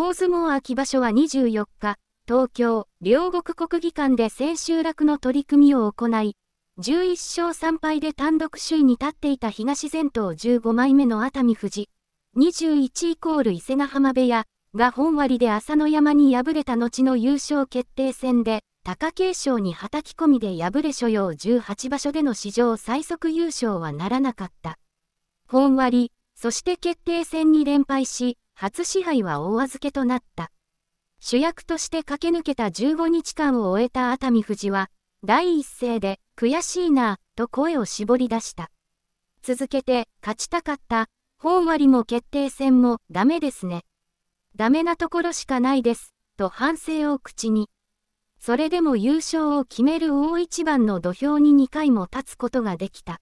大相撲秋場所は24日、東京、両国国技館で千秋楽の取り組みを行い、11勝3敗で単独首位に立っていた東前頭15枚目の熱海富士、21イコール伊勢ヶ浜部屋が本割で朝乃山に敗れた後の優勝決定戦で、貴景勝にはたき込みで敗れ所要18場所での史上最速優勝はならなかった。本割、そして決定戦に連敗し、初支配は大預けとなった。主役として駆け抜けた15日間を終えた熱海富士は、第一声で、悔しいな、と声を絞り出した。続けて、勝ちたかった、本割も決定戦もダメですね。ダメなところしかないです、と反省を口に。それでも優勝を決める大一番の土俵に2回も立つことができた。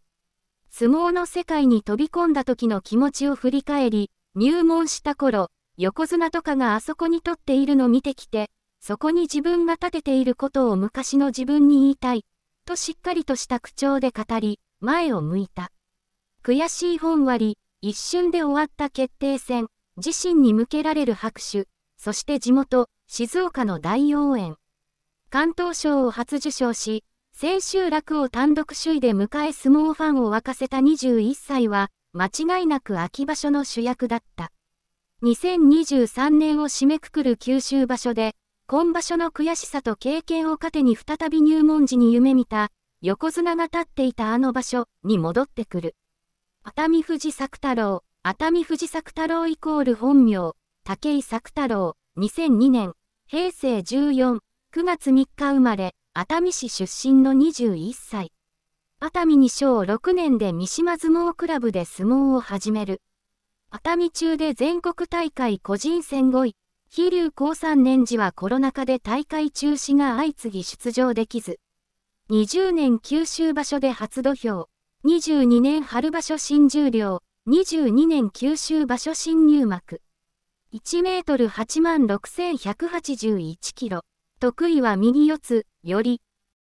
相撲の世界に飛び込んだ時の気持ちを振り返り、入門した頃、横綱とかがあそこに取っているの見てきて、そこに自分が立てていることを昔の自分に言いたい、としっかりとした口調で語り、前を向いた。悔しい本割、一瞬で終わった決定戦、自身に向けられる拍手、そして地元、静岡の大応援。関東賞を初受賞し、千秋楽を単独首位で迎え相撲ファンを沸かせた21歳は、間違いなく秋場所の主役だった。2023年を締めくくる九州場所で、今場所の悔しさと経験を糧に再び入門時に夢見た、横綱が立っていたあの場所に戻ってくる。熱海富士作太郎、熱海富士作太郎イコール本名、武井作太郎、2002年、平成14、9月3日生まれ、熱海市出身の21歳。熱海に小6年で三島相撲クラブで相撲を始める。熱海中で全国大会個人戦5位、飛龍高3年時はコロナ禍で大会中止が相次ぎ出場できず、20年九州場所で初土俵、22年春場所新十両、22年九州場所新入幕。1メートル8万6181キロ。得意は右四つ、より。